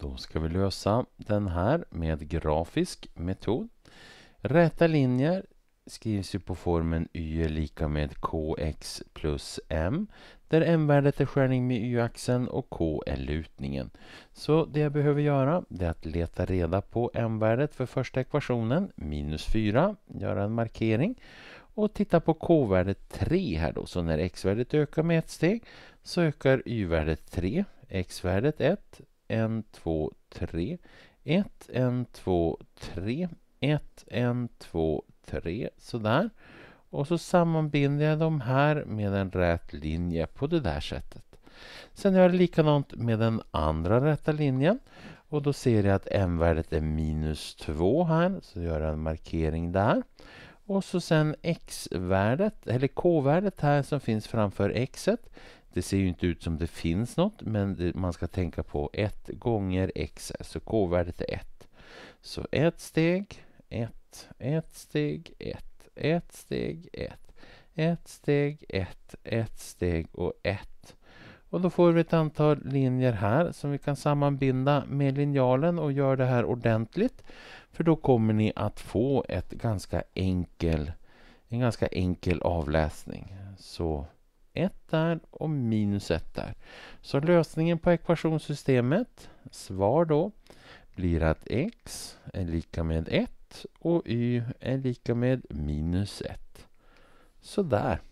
Då ska vi lösa den här med grafisk metod. Räta linjer skrivs ju på formen y är lika med kx plus m där m-värdet är skärning med y-axeln och k är lutningen. Så det jag behöver göra är att leta reda på m-värdet för första ekvationen, minus 4, göra en markering och titta på k-värdet 3 här då. Så när x-värdet ökar med ett steg så ökar y-värdet 3, x-värdet 1, en två tre ett en två tre ett en två tre Sådär. Och så sammanbinder jag de här med en rät linje på det där sättet. Sen gör jag likadant med den andra rätta linjen. Och då ser jag att m-värdet är minus 2 här, så gör jag en markering där. Och så sen x-värdet, eller k-värdet här som finns framför x det ser ju inte ut som det finns något, men det, man ska tänka på 1 gånger x, så k-värdet är 1. Så ett steg, ett, ett steg, ett, ett steg, ett, ett steg, ett, ett steg och ett. Och då får vi ett antal linjer här som vi kan sammanbinda med linjalen och gör det här ordentligt. För då kommer ni att få ett ganska enkel, en ganska enkel avläsning. Så 1 där och minus 1 där. Så lösningen på ekvationssystemet, svar då, blir att x är lika med 1 och y är lika med minus 1. Sådär.